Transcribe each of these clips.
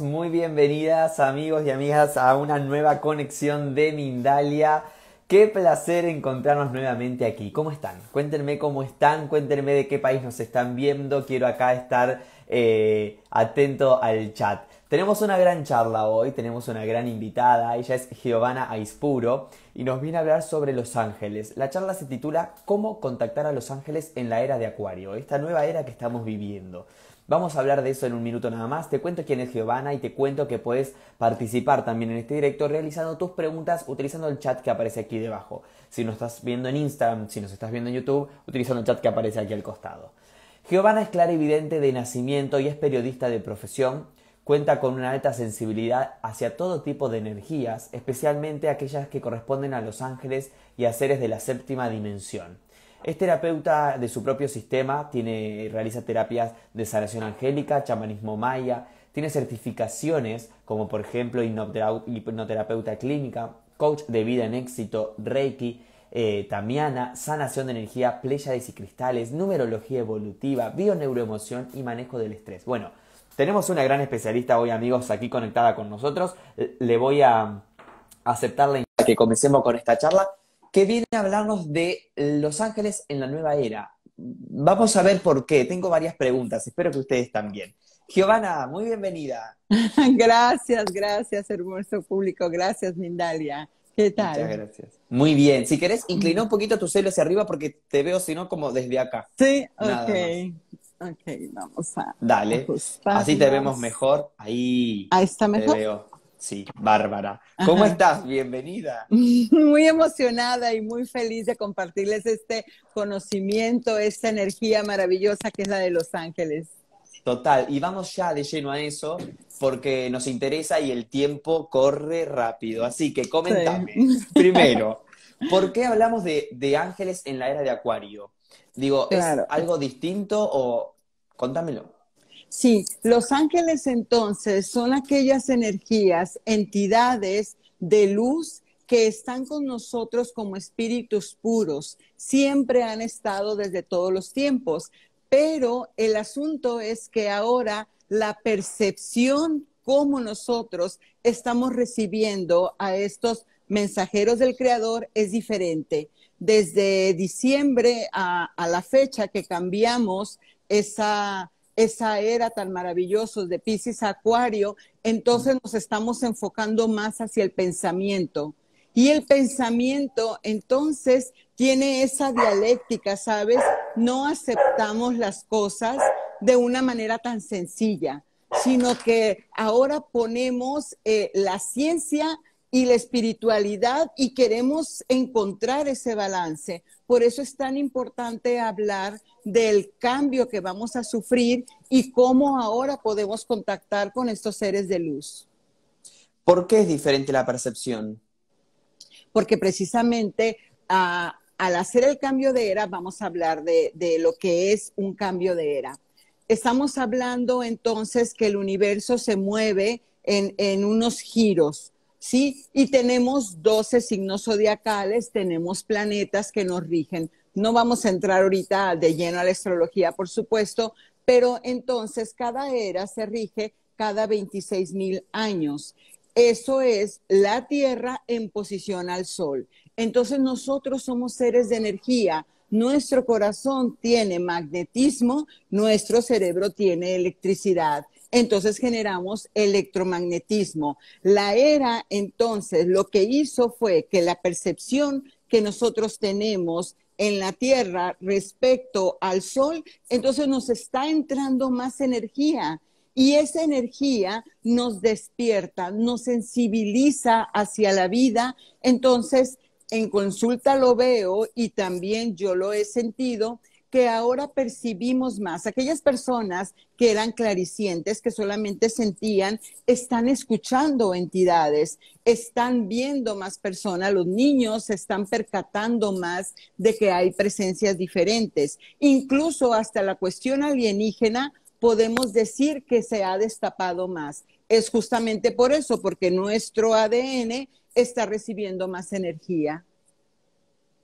muy bienvenidas amigos y amigas a una nueva conexión de Mindalia. Qué placer encontrarnos nuevamente aquí. ¿Cómo están? Cuéntenme cómo están, cuéntenme de qué país nos están viendo. Quiero acá estar eh, atento al chat. Tenemos una gran charla hoy, tenemos una gran invitada, ella es Giovanna Aispuro y nos viene a hablar sobre Los Ángeles. La charla se titula Cómo contactar a Los Ángeles en la era de Acuario, esta nueva era que estamos viviendo. Vamos a hablar de eso en un minuto nada más. Te cuento quién es Giovanna y te cuento que puedes participar también en este directo realizando tus preguntas utilizando el chat que aparece aquí debajo. Si nos estás viendo en Instagram, si nos estás viendo en YouTube, utilizando el chat que aparece aquí al costado. Giovanna es clara evidente de nacimiento y es periodista de profesión. Cuenta con una alta sensibilidad hacia todo tipo de energías, especialmente aquellas que corresponden a los ángeles y a seres de la séptima dimensión. Es terapeuta de su propio sistema, tiene, realiza terapias de sanación angélica, chamanismo maya, tiene certificaciones como por ejemplo hipnoterapeuta clínica, coach de vida en éxito, Reiki, eh, Tamiana, sanación de energía, pléyades y cristales, numerología evolutiva, bioneuroemoción y manejo del estrés. Bueno, tenemos una gran especialista hoy amigos aquí conectada con nosotros. Le voy a aceptar la que comencemos con esta charla que viene a hablarnos de Los Ángeles en la nueva era. Vamos a ver por qué. Tengo varias preguntas, espero que ustedes también. Giovanna, muy bienvenida. gracias, gracias, hermoso público. Gracias, Mindalia. ¿Qué tal? Muchas gracias. Muy bien. Si querés, inclina mm. un poquito tu celo hacia arriba porque te veo, si no, como desde acá. Sí, ok. Ok, vamos a. Dale. Así te vemos mejor. Ahí. Ahí está mejor. Te veo. Sí, Bárbara. ¿Cómo estás? Bienvenida. Muy emocionada y muy feliz de compartirles este conocimiento, esta energía maravillosa que es la de Los Ángeles. Total, y vamos ya de lleno a eso porque nos interesa y el tiempo corre rápido. Así que coméntame. Primero, ¿por qué hablamos de, ángeles en la era de Acuario? Digo, ¿es algo distinto o contámelo? Sí, los ángeles entonces son aquellas energías, entidades de luz que están con nosotros como espíritus puros. Siempre han estado desde todos los tiempos, pero el asunto es que ahora la percepción como nosotros estamos recibiendo a estos mensajeros del Creador es diferente. Desde diciembre a, a la fecha que cambiamos esa esa era tan maravillosos de Pisces Acuario, entonces nos estamos enfocando más hacia el pensamiento. Y el pensamiento entonces tiene esa dialéctica, ¿sabes? No aceptamos las cosas de una manera tan sencilla, sino que ahora ponemos eh, la ciencia y la espiritualidad y queremos encontrar ese balance. Por eso es tan importante hablar del cambio que vamos a sufrir y cómo ahora podemos contactar con estos seres de luz. ¿Por qué es diferente la percepción? Porque precisamente ah, al hacer el cambio de era vamos a hablar de, lo que es un cambio de era. Estamos hablando entonces que el universo se mueve en, unos giros. ¿sí? Y tenemos 12 signos zodiacales, tenemos planetas que nos rigen. No vamos a entrar ahorita de lleno a la astrología, por supuesto, pero entonces cada era se rige cada 26 mil años. Eso es la Tierra en posición al Sol. Entonces nosotros somos seres de energía. Nuestro corazón tiene magnetismo, nuestro cerebro tiene electricidad entonces generamos electromagnetismo. La era entonces lo que hizo fue que la percepción que nosotros tenemos en la Tierra respecto al Sol, entonces nos está entrando más energía y esa energía nos despierta, nos sensibiliza hacia la vida. Entonces, en consulta lo veo y también yo lo he sentido que ahora percibimos más. Aquellas personas que eran claricientes, que solamente sentían, están escuchando entidades, están viendo más personas, los niños están percatando más de que hay presencias diferentes. Incluso hasta la cuestión alienígena podemos decir que se ha destapado más. Es justamente por eso, porque nuestro ADN está recibiendo más energía.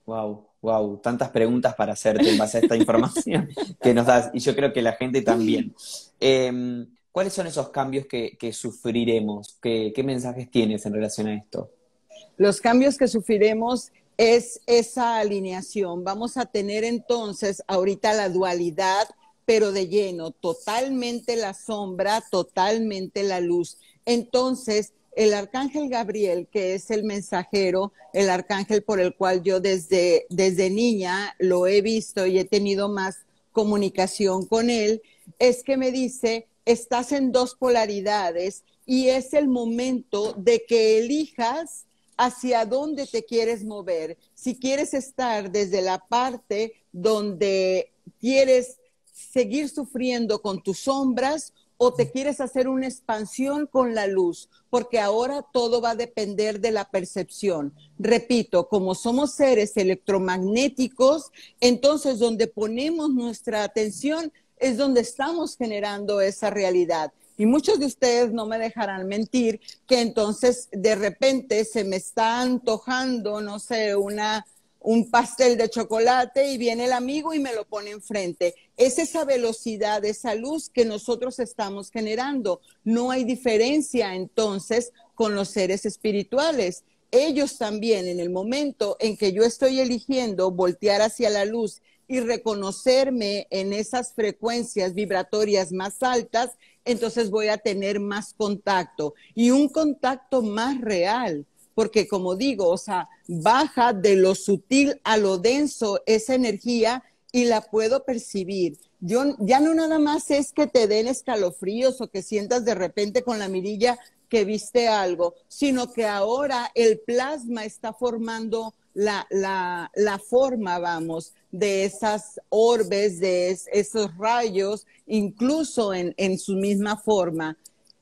Wow, wow, tantas preguntas para hacerte en base a esta información que nos das, y yo creo que la gente también. Em, ¿Cuáles son esos cambios que, sufriremos? ¿Qué, ¿Qué, mensajes tienes en relación a esto? Los cambios que sufriremos es esa alineación. Vamos a tener entonces ahorita la dualidad, pero de lleno, totalmente la sombra, totalmente la luz. Entonces, el arcángel Gabriel, que es el mensajero, el arcángel por el cual yo desde, desde niña lo he visto y he tenido más comunicación con él, es que me dice, estás en dos polaridades y es el momento de que elijas hacia dónde te quieres mover. Si quieres estar desde la parte donde quieres seguir sufriendo con tus sombras o te quieres hacer una expansión con la luz, porque ahora todo va a depender de la percepción. Repito, como somos seres electromagnéticos, entonces donde ponemos nuestra atención es donde estamos generando esa realidad. Y muchos de ustedes no me dejarán mentir que entonces de repente se me está antojando, no sé, una un pastel de chocolate y viene el amigo y me lo pone enfrente. Es esa velocidad, esa luz que nosotros estamos generando. No hay diferencia entonces con los seres espirituales. Ellos también en el momento en que yo estoy eligiendo voltear hacia la luz y reconocerme en esas frecuencias vibratorias más altas, entonces voy a tener más contacto y un contacto más real porque como digo, o sea, baja de lo sutil a lo denso esa energía y la puedo percibir. Yo ya no nada más es que te den escalofríos o que sientas de repente con la mirilla que viste algo, sino que ahora el plasma está formando la, la, la forma, vamos, de esas orbes, de esos rayos, incluso en, en su misma forma.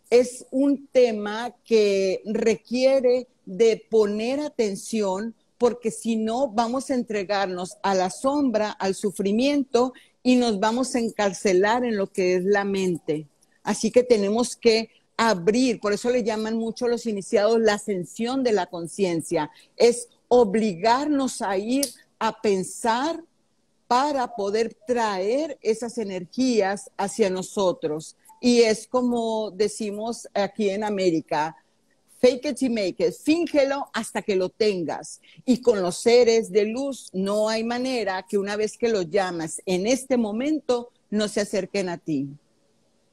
Es un tema que requiere de poner atención, porque si no vamos a entregarnos a la sombra, al sufrimiento y nos vamos a encarcelar en lo que es la mente. Así que tenemos que abrir, por eso le llaman mucho los iniciados la ascensión de la conciencia, es obligarnos a ir a pensar para poder traer esas energías hacia nosotros. Y es como decimos aquí en América, fake it y make it, fíngelo hasta que lo tengas. Y con los seres de luz no hay manera que una vez que los llamas en este momento no se acerquen a ti.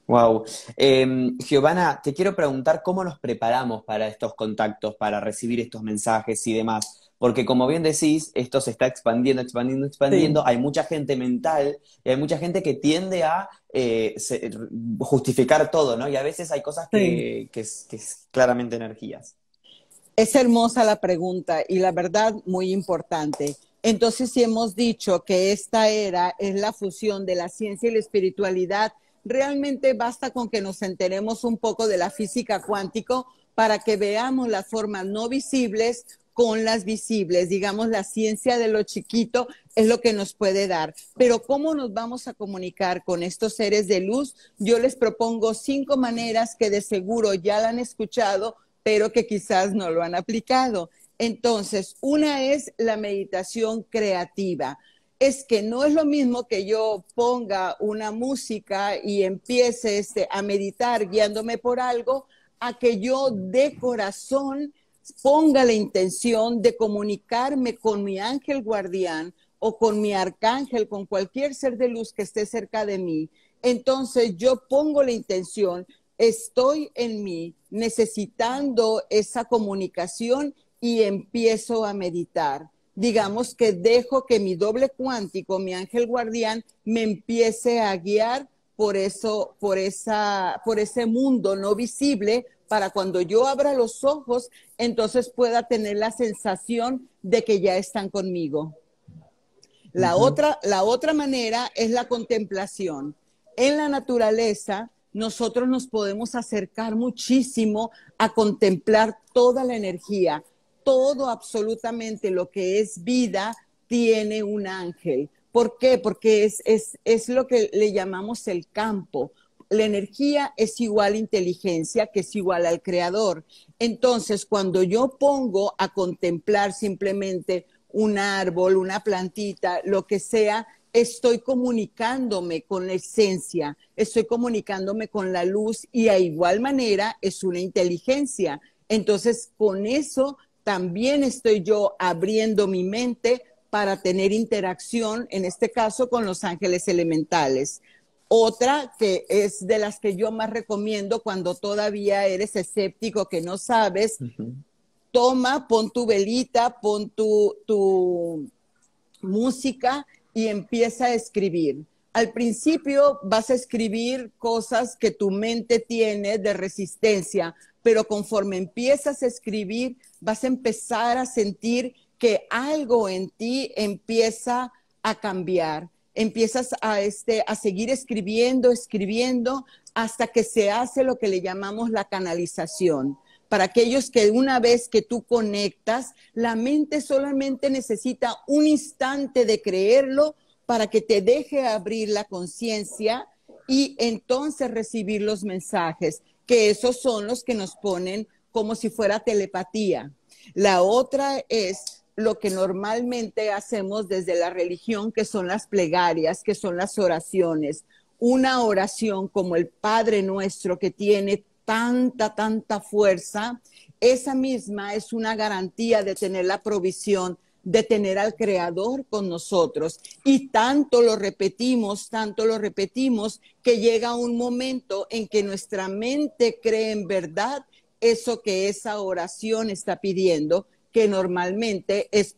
Wow. Em, Giovanna, te quiero preguntar cómo nos preparamos para estos contactos, para recibir estos mensajes y demás porque como bien decís, esto se está expandiendo, expandiendo, expandiendo, hay mucha gente mental y hay mucha gente que tiende a eh, justificar todo, ¿no? Y a veces hay cosas que, es, claramente energías. Es hermosa la pregunta y la verdad muy importante. Entonces, si hemos dicho que esta era es la fusión de la ciencia y la espiritualidad, realmente basta con que nos enteremos un poco de la física cuántico para que veamos las formas no visibles con las visibles, digamos, la ciencia de lo chiquito es lo que nos puede dar. Pero ¿cómo nos vamos a comunicar con estos seres de luz? Yo les propongo cinco maneras que de seguro ya la han escuchado, pero que quizás no lo han aplicado. Entonces, una es la meditación creativa. Es que no es lo mismo que yo ponga una música y empiece este, a meditar guiándome por algo, a que yo de corazón ponga la intención de comunicarme con mi ángel guardián o con mi arcángel, con cualquier ser de luz que esté cerca de mí, entonces yo pongo la intención, estoy en mí necesitando esa comunicación y empiezo a meditar. Digamos que dejo que mi doble cuántico, mi ángel guardián, me empiece a guiar por eso, por por ese mundo no visible para cuando yo abra los ojos, entonces pueda tener la sensación de que ya están conmigo. La, otra, la otra manera es la contemplación. En la naturaleza, nosotros nos podemos acercar muchísimo a contemplar toda la energía, todo absolutamente lo que es vida tiene un ángel. ¿Por qué? Porque es, es lo que le llamamos el campo la energía es igual a inteligencia, que es igual al creador. Entonces, cuando yo pongo a contemplar simplemente un árbol, una plantita, lo que sea, estoy comunicándome con la esencia, estoy comunicándome con la luz y a igual manera es una inteligencia. Entonces, con eso también estoy yo abriendo mi mente para tener interacción, en este caso, con los ángeles elementales. Otra que es de las que yo más recomiendo cuando todavía eres escéptico, que no sabes, toma, pon tu velita, pon tu, tu música y empieza a escribir. Al principio vas a escribir cosas que tu mente tiene de resistencia, pero conforme empiezas a escribir, vas a empezar a sentir que algo en ti empieza a cambiar empiezas a, este, a seguir escribiendo, escribiendo, hasta que se hace lo que le llamamos la canalización. Para aquellos que una vez que tú conectas, la mente solamente necesita un instante de creerlo para que te deje abrir la conciencia y entonces recibir los mensajes, que esos son los que nos ponen como si fuera telepatía. La otra es lo que normalmente hacemos desde la religión, que son las plegarias, que son las oraciones. Una oración como el Padre nuestro que tiene tanta, tanta fuerza, esa misma es una garantía de tener la provisión, de tener al Creador con nosotros. Y tanto lo repetimos, tanto lo repetimos, que llega un momento en que nuestra mente cree en verdad eso que esa oración está pidiendo que normalmente es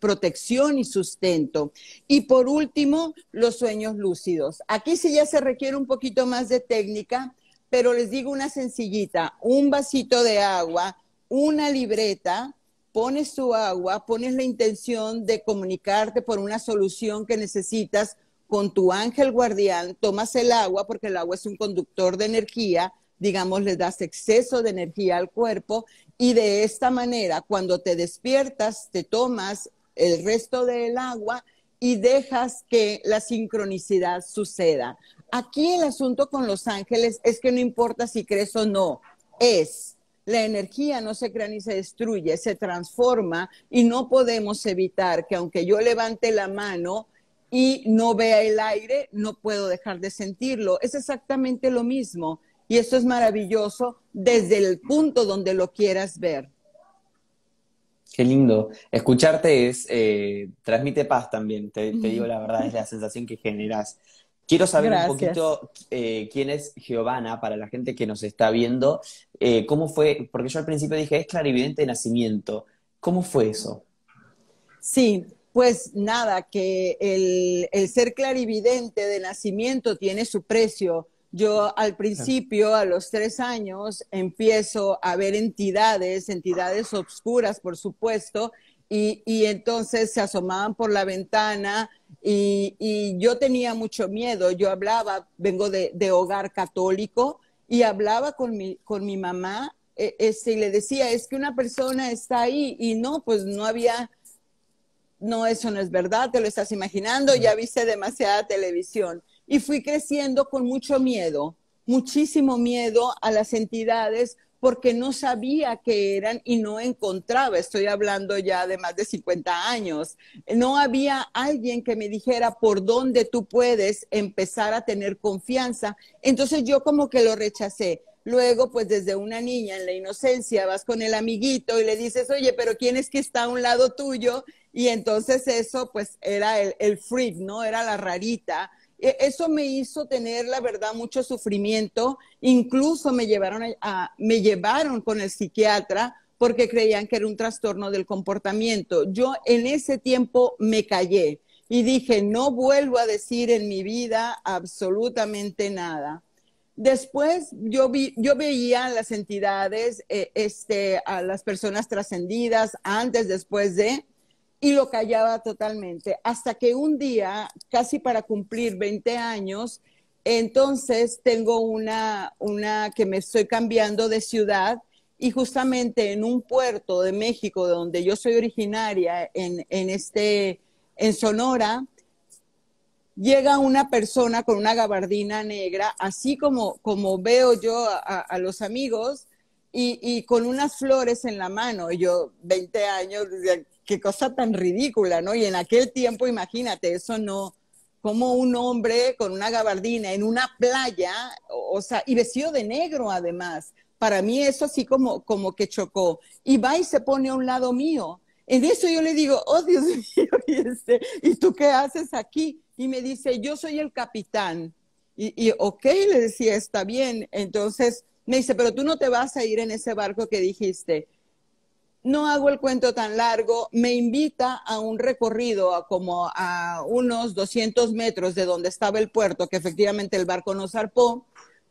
protección y sustento. Y por último, los sueños lúcidos. Aquí sí ya se requiere un poquito más de técnica, pero les digo una sencillita, un vasito de agua, una libreta, pones tu agua, pones la intención de comunicarte por una solución que necesitas con tu ángel guardián, tomas el agua, porque el agua es un conductor de energía, digamos, le das exceso de energía al cuerpo y de esta manera, cuando te despiertas, te tomas el resto del agua y dejas que la sincronicidad suceda. Aquí el asunto con los ángeles es que no importa si crees o no, es. La energía no se crea ni se destruye, se transforma y no podemos evitar que aunque yo levante la mano y no vea el aire, no puedo dejar de sentirlo. Es exactamente lo mismo. Y esto es maravilloso desde el punto donde lo quieras ver. Qué lindo. Escucharte es, eh, transmite paz también, te, digo la verdad, es la sensación que generas. Quiero saber un poquito eh, quién es Giovanna para la gente que nos está viendo. Eh, ¿Cómo fue? Porque yo al principio dije, es clarividente de nacimiento. ¿Cómo fue eso? Sí, pues nada, que el, el ser clarividente de nacimiento tiene su precio yo al principio, a los tres años, empiezo a ver entidades, entidades obscuras, por supuesto, y, entonces se asomaban por la ventana y, yo tenía mucho miedo. Yo hablaba, vengo de, hogar católico, y hablaba con mi, mamá e, este, y le decía, es que una persona está ahí y no, pues no había, no, eso no es verdad, te lo estás imaginando, ya viste demasiada televisión y fui creciendo con mucho miedo, muchísimo miedo a las entidades porque no sabía qué eran y no encontraba, estoy hablando ya de más de 50 años, no había alguien que me dijera por dónde tú puedes empezar a tener confianza. Entonces yo como que lo rechacé. Luego, pues desde una niña en la inocencia vas con el amiguito y le dices, oye, pero ¿quién es que está a un lado tuyo? Y entonces eso pues era el, el freak, ¿no? Era la rarita e-, eso me hizo tener, la verdad, mucho sufrimiento. Incluso me llevaron, a, me llevaron con el psiquiatra porque creían que era un trastorno del comportamiento. Yo en ese tiempo me callé y dije, no vuelvo a decir en mi vida absolutamente nada. Después yo, vi, yo veía las entidades, eh, este, a las personas trascendidas, antes, después de, y lo callaba totalmente. Hasta que un día, casi para cumplir 20 años, entonces tengo una, una que me estoy cambiando de ciudad y justamente en un puerto de México, donde yo soy originaria, en, este, en Sonora, llega una persona con una gabardina negra, así como, como veo yo a, los amigos, y, y, con unas flores en la mano. Y yo, 20 años, qué cosa tan ridícula, ¿no? Y en aquel tiempo, imagínate, eso no, como un hombre con una gabardina en una playa, o, sea, y vestido de negro además. Para mí eso así como, como que chocó. Y va y se pone a un lado mío. En eso yo le digo, oh Dios mío, este, ¿y, tú qué haces aquí? Y me dice, yo soy el capitán. Y, y, ok, le decía, está bien. Entonces me dice, pero tú no te vas a ir en ese barco que dijiste no hago el cuento tan largo, me invita a un recorrido a como a unos 200 metros de donde estaba el puerto, que efectivamente el barco nos zarpó,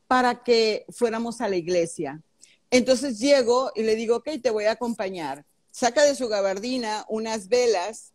para que fuéramos a la iglesia. Entonces llego y le digo, ok, te voy a acompañar. Saca de su gabardina unas velas,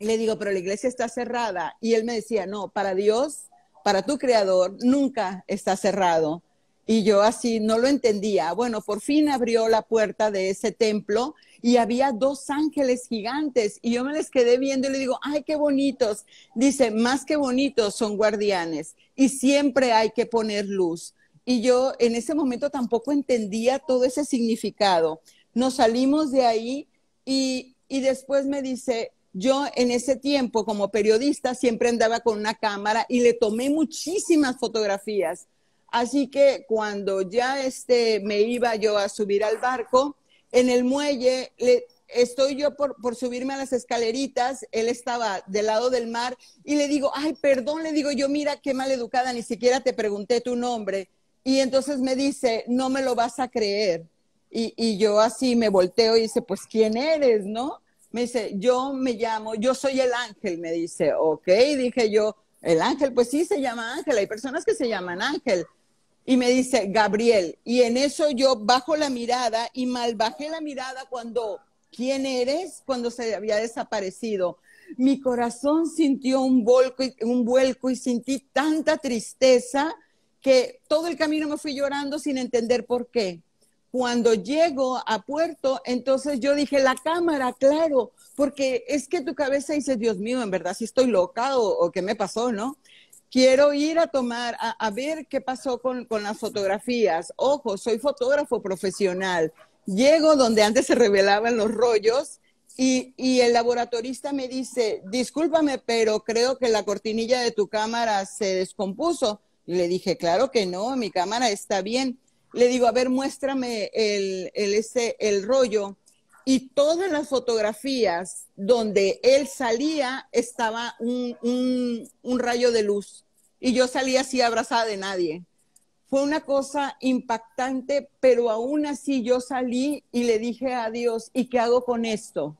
y le digo, pero la iglesia está cerrada. Y él me decía, no, para Dios, para tu creador, nunca está cerrado. Y yo así no lo entendía. Bueno, por fin abrió la puerta de ese templo y había dos ángeles gigantes y yo me les quedé viendo y le digo, ay, qué bonitos. Dice, más que bonitos son guardianes y siempre hay que poner luz. Y yo en ese momento tampoco entendía todo ese significado. Nos salimos de ahí y, y después me dice, yo en ese tiempo como periodista siempre andaba con una cámara y le tomé muchísimas fotografías Así que cuando ya este, me iba yo a subir al barco, en el muelle estoy yo por, subirme a las escaleritas, él estaba del lado del mar y le digo, ay, perdón, le digo yo, mira qué maleducada, ni siquiera te pregunté tu nombre. Y entonces me dice, no me lo vas a creer. Y, y yo así me volteo y dice, pues ¿quién eres, no? Me dice, yo me llamo, yo soy el ángel, me dice, ok, dije yo, el ángel, pues sí se llama ángel, hay personas que se llaman ángel y me dice, Gabriel, y en eso yo bajo la mirada y mal bajé la mirada cuando, ¿quién eres? Cuando se había desaparecido. Mi corazón sintió un, vuelco y sentí tanta tristeza que todo el camino me fui llorando sin entender por qué. Cuando llego a Puerto, entonces yo dije, la cámara, claro, porque es que tu cabeza dice, Dios mío, en verdad, si estoy loca o qué me pasó, ¿no? Quiero ir a tomar, a, ver qué pasó con, las fotografías. Ojo, soy fotógrafo profesional. Llego donde antes se revelaban los rollos y, y, el laboratorista me dice, discúlpame, pero creo que la cortinilla de tu cámara se descompuso. Y le dije, claro que no, mi cámara está bien. Le digo, a ver, muéstrame el rollo y todas las fotografías donde él salía estaba un, rayo de luz y yo salía así abrazada de nadie. Fue una cosa impactante, pero aún así yo salí y le dije a Dios, ¿y qué hago con esto?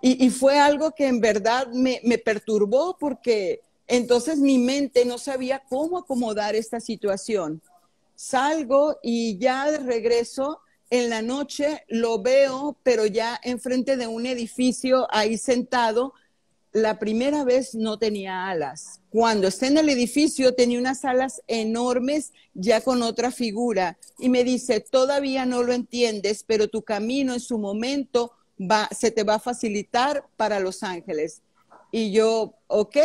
Y, fue algo que en verdad me perturbó porque entonces mi mente no sabía cómo acomodar esta situación. Salgo y ya de regreso en la noche lo veo, pero ya enfrente de un edificio ahí sentado. La primera vez no tenía alas. Cuando está en el edificio tenía unas alas enormes ya con otra figura. Y me dice, todavía no lo entiendes, pero tu camino en su momento se te va a facilitar para Los Ángeles. Y yo, ok,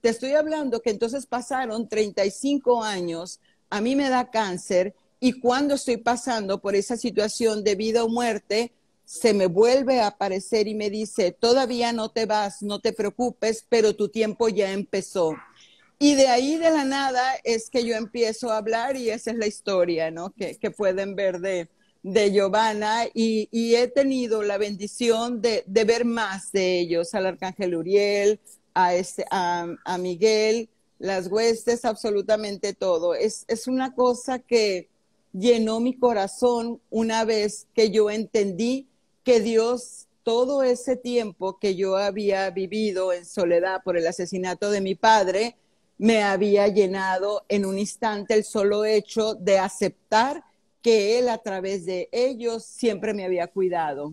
te estoy hablando que entonces pasaron 35 años, a mí me da cáncer y cuando estoy pasando por esa situación de vida o muerte, se me vuelve a aparecer y me dice, todavía no te vas, no te preocupes, pero tu tiempo ya empezó. Y de ahí de la nada es que yo empiezo a hablar y esa es la historia, ¿no? Que, pueden ver de, de Giovanna y, he tenido la bendición de, ver más de ellos, al Arcángel Uriel, este, a, a Miguel, las huestes, absolutamente todo. Es, es una cosa que, llenó mi corazón una vez que yo entendí que Dios, todo ese tiempo que yo había vivido en soledad por el asesinato de mi padre, me había llenado en un instante el solo hecho de aceptar que Él a través de ellos siempre me había cuidado.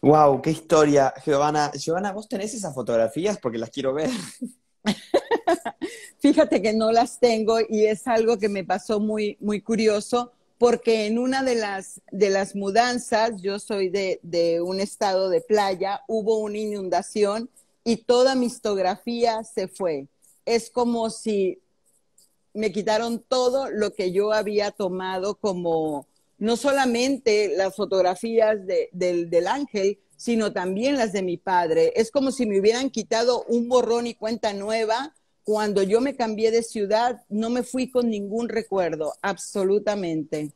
Wow, qué historia, Giovanna. Giovanna, ¿vos tenés esas fotografías? Porque las quiero ver. Fíjate que no las tengo y es algo que me pasó muy, muy curioso porque en una de las, de las mudanzas, yo soy de, de un estado de playa, hubo una inundación y toda mi histografía se fue. Es como si me quitaron todo lo que yo había tomado como, no solamente las fotografías del, del ángel, sino también las de mi padre. Es como si me hubieran quitado un borrón y cuenta nueva cuando yo me cambié de ciudad, no me fui con ningún recuerdo, absolutamente.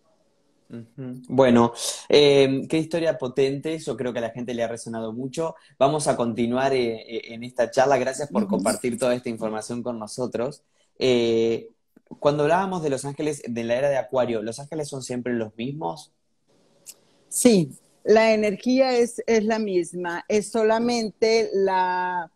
Bueno, eh, qué historia potente, yo creo que a la gente le ha resonado mucho. Vamos a continuar eh, eh, en esta charla, gracias por compartir toda esta información con nosotros. cuando hablábamos de Los Ángeles, de la era de Acuario, ¿Los Ángeles son siempre los mismos? Sí, la energía es, es la misma, es solamente la,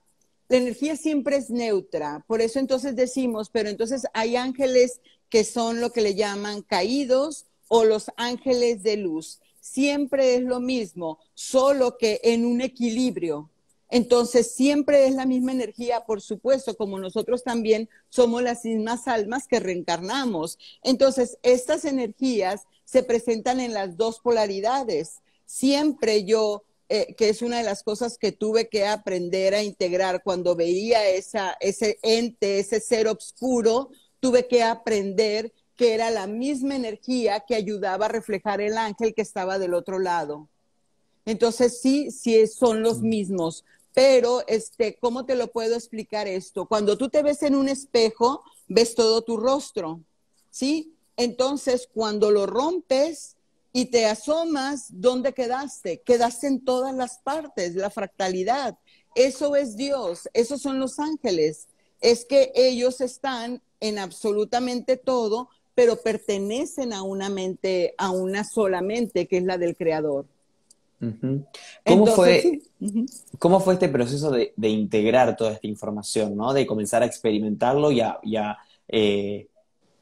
la energía siempre es neutra, por eso entonces decimos, pero entonces hay ángeles que son lo que le llaman caídos o los ángeles de luz. Siempre es lo mismo, solo que en un equilibrio. Entonces siempre es la misma energía, por supuesto, como nosotros también somos las mismas almas que reencarnamos. Entonces estas energías se presentan en las dos polaridades. Siempre yo eh, que es una de las cosas que tuve que aprender a integrar cuando veía esa, ese ente, ese ser oscuro, tuve que aprender que era la misma energía que ayudaba a reflejar el ángel que estaba del otro lado. Entonces sí, sí son los mm. mismos, pero este, ¿cómo te lo puedo explicar esto? Cuando tú te ves en un espejo, ves todo tu rostro, ¿sí? Entonces, cuando lo rompes, y te asomas, ¿dónde quedaste? Quedaste en todas las partes, la fractalidad. Eso es Dios, esos son los ángeles. Es que ellos están en absolutamente todo, pero pertenecen a una mente, a una sola mente, que es la del Creador. ¿Cómo, fue, ¿Cómo fue este proceso de, integrar toda esta información, ¿no? de comenzar a experimentarlo y a, eh,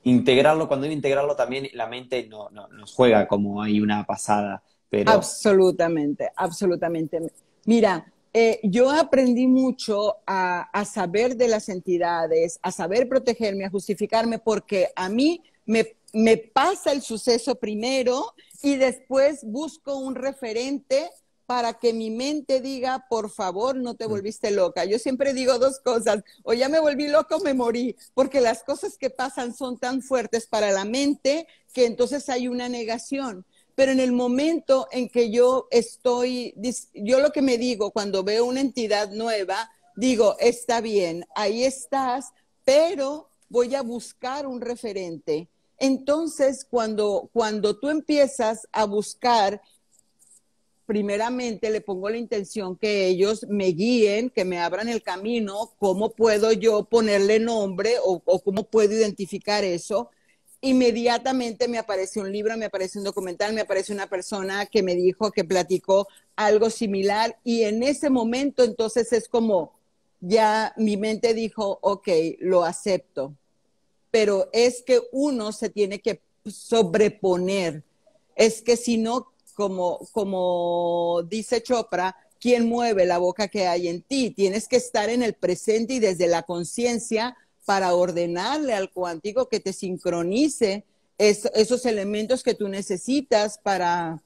integrarlo, cuando que integrarlo también la mente no, no, nos juega como hay una pasada. Pero... Absolutamente, absolutamente. Mira, eh, yo aprendí mucho a, saber de las entidades, a saber protegerme, a justificarme, porque a mí me pasa el suceso primero y después busco un referente para que mi mente diga, por favor, no te volviste loca. Yo siempre digo dos cosas, o ya me volví loca o me morí, porque las cosas que pasan son tan fuertes para la mente que entonces hay una negación. Pero en el momento en que yo estoy, yo lo que me digo cuando veo una entidad nueva, digo, está bien, ahí estás, pero voy a buscar un referente. Entonces, cuando, cuando tú empiezas a buscar primeramente le pongo la intención que ellos me guíen, que me abran el camino, cómo puedo yo ponerle nombre o, cómo puedo identificar eso. Inmediatamente me aparece un libro, me aparece un documental, me aparece una persona que me dijo que platicó algo similar y en ese momento entonces es como ya mi mente dijo, ok, lo acepto, pero es que uno se tiene que sobreponer, es que si no como, como dice Chopra, quien mueve la boca que hay en ti. Tienes que estar en el presente y desde la conciencia para ordenarle al cuántico que te sincronice esos elementos que tú necesitas para,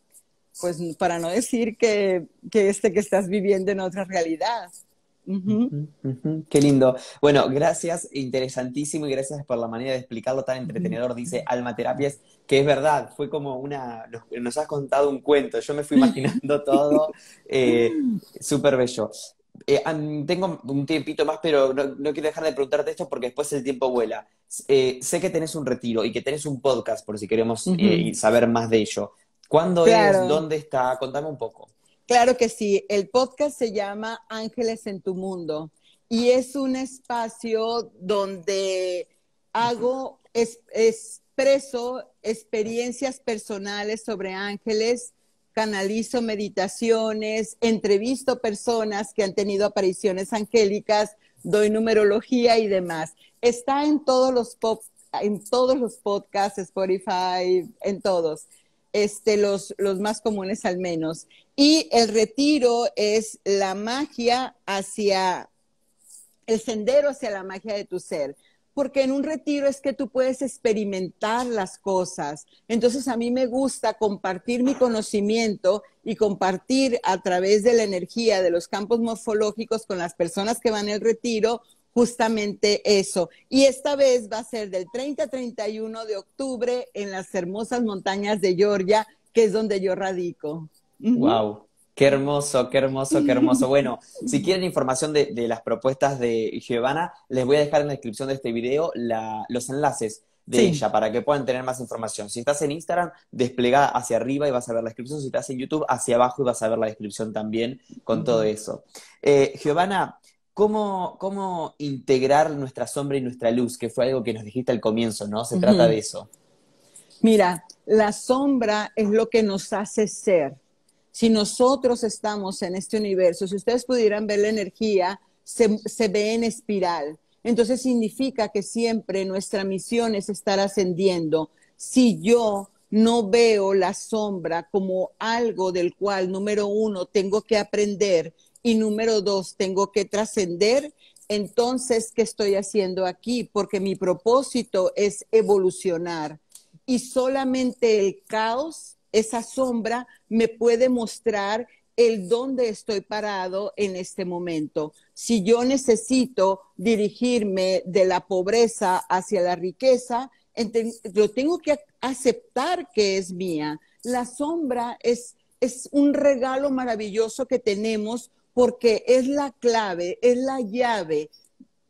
pues, para no decir que, que este que estás viviendo en otra realidad. Qué lindo. Bueno, gracias, interesantísimo y gracias por la manera de explicarlo tan entretenedor, dice Alma Terapias, que es verdad, fue como una, nos, has contado un cuento, yo me fui imaginando todo, Super eh, súper bello. Eh, tengo un tiempito más, pero no, quiero dejar de preguntarte esto porque después el tiempo vuela. Eh, sé que tenés un retiro y que tenés un podcast por si queremos saber más de ello. ¿Cuándo es? ¿Dónde está? Contame un poco. Claro que sí. El podcast se llama Ángeles en tu Mundo y es un espacio donde hago, expreso experiencias personales sobre ángeles, canalizo meditaciones, entrevisto personas que han tenido apariciones angélicas, doy numerología y demás. Está en todos los en todos los podcasts, Spotify, en todos. Este, los, los más comunes al menos. Y el retiro es la magia hacia el sendero hacia la magia de tu ser. Porque en un retiro es que tú puedes experimentar las cosas. Entonces a mí me gusta compartir mi conocimiento y compartir a través de la energía de los campos morfológicos con las personas que van al retiro justamente eso. Y esta vez va a ser del 30 a 31 de octubre en las hermosas montañas de Georgia, que es donde yo radico. ¡Wow! Qué hermoso, qué hermoso, qué hermoso. Bueno, si quieren información de, las propuestas de Giovanna, les voy a dejar en la descripción de este video los enlaces de ella para que puedan tener más información. Si estás en Instagram, desplega hacia arriba y vas a ver la descripción. Si estás en YouTube, hacia abajo y vas a ver la descripción también con todo eso. Eh, Giovanna, ¿Cómo, ¿Cómo integrar nuestra sombra y nuestra luz? Que fue algo que nos dijiste al comienzo, ¿no? Se trata de eso. Mira, la sombra es lo que nos hace ser. Si nosotros estamos en este universo, si ustedes pudieran ver la energía, se, se ve en espiral. Entonces significa que siempre nuestra misión es estar ascendiendo. Si yo no veo la sombra como algo del cual, número uno, tengo que aprender, y número dos, tengo que trascender. Entonces, ¿qué estoy haciendo aquí? Porque mi propósito es evolucionar. Y solamente el caos, esa sombra, me puede mostrar el dónde estoy parado en este momento. Si yo necesito dirigirme de la pobreza hacia la riqueza, lo tengo que aceptar que es mía. La sombra es, es un regalo maravilloso que tenemos porque es la clave, es la llave.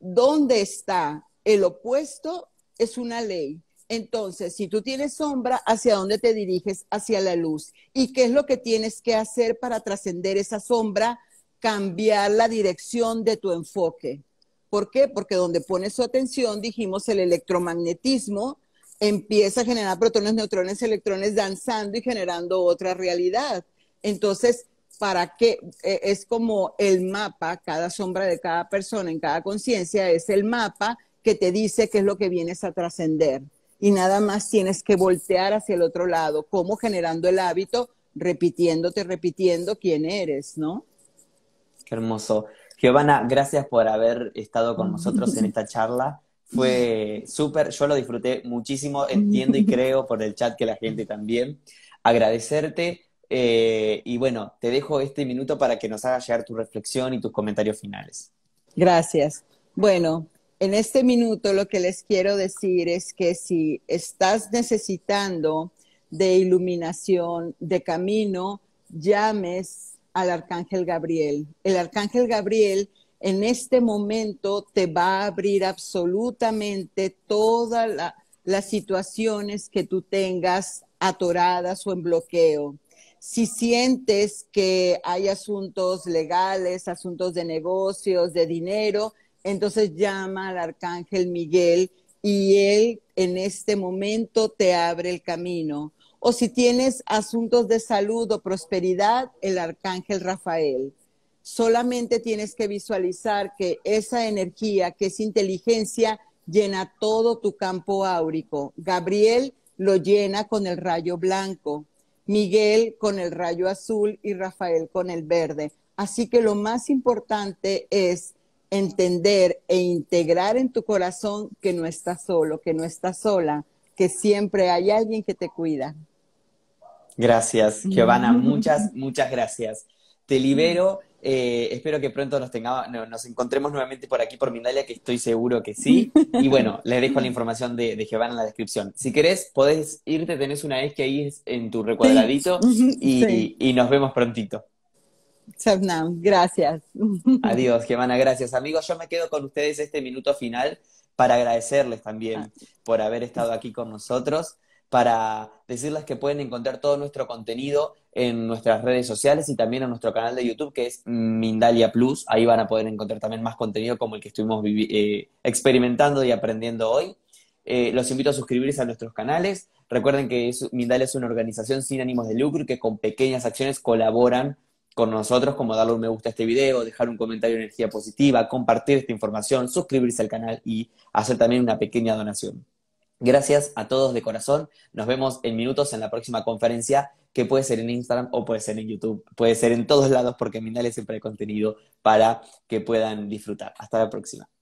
¿Dónde está? El opuesto es una ley. Entonces, si tú tienes sombra, ¿hacia dónde te diriges? Hacia la luz. ¿Y qué es lo que tienes que hacer para trascender esa sombra? Cambiar la dirección de tu enfoque. ¿Por qué? Porque donde pones su atención, dijimos, el electromagnetismo empieza a generar protones, neutrones, electrones danzando y generando otra realidad. Entonces, para que eh, es como el mapa, cada sombra de cada persona en cada conciencia es el mapa que te dice qué es lo que vienes a trascender. Y nada más tienes que voltear hacia el otro lado, como generando el hábito, repitiéndote, repitiendo quién eres, ¿no? Qué hermoso. Giovanna, gracias por haber estado con nosotros en esta charla. Fue súper, yo lo disfruté muchísimo, entiendo y creo por el chat que la gente también. Agradecerte eh, y bueno, te dejo este minuto para que nos hagas llegar tu reflexión y tus comentarios finales. Gracias. Bueno, en este minuto lo que les quiero decir es que si estás necesitando de iluminación, de camino, llames al arcángel Gabriel. El arcángel Gabriel en este momento te va a abrir absolutamente todas las situaciones que tú tengas atoradas o en bloqueo si sientes que hay asuntos legales, asuntos de negocios, de dinero, entonces llama al arcángel Miguel y él en este momento te abre el camino. O si tienes asuntos de salud o prosperidad, el arcángel Rafael. Solamente tienes que visualizar que esa energía, que es inteligencia, llena todo tu campo áurico. Gabriel lo llena con el rayo blanco. Miguel con el rayo azul y Rafael con el verde. Así que lo más importante es entender e integrar en tu corazón que no estás solo, que no estás sola, que siempre hay alguien que te cuida. Gracias, Giovanna, mm. muchas, muchas gracias. Te libero eh, espero que pronto nos, tengamos, nos encontremos nuevamente por aquí, por Mindalia, que estoy seguro que sí. Y bueno, les dejo la información de, de Giovanna en la descripción. Si querés, podés irte, tenés una vez que ahí en tu recuadradito Y, nos vemos prontito. Chapnam, gracias. Adiós, Giovanna, gracias. Amigos, yo me quedo con ustedes este minuto final para agradecerles también ah. por haber estado aquí con nosotros para decirles que pueden encontrar todo nuestro contenido en nuestras redes sociales y también en nuestro canal de YouTube que es Mindalia Plus. Ahí van a poder encontrar también más contenido como el que estuvimos eh, experimentando y aprendiendo hoy. Eh, los invito a suscribirse a nuestros canales. Recuerden que Mindalia es una organización sin ánimos de lucro que con pequeñas acciones colaboran con nosotros, como darle un me gusta a este video, dejar un comentario de energía positiva, compartir esta información, suscribirse al canal y hacer también una pequeña donación. Gracias a todos de corazón. Nos vemos en minutos en la próxima conferencia, que puede ser en Instagram o puede ser en YouTube. Puede ser en todos lados porque en Mindale siempre hay contenido para que puedan disfrutar. Hasta la próxima.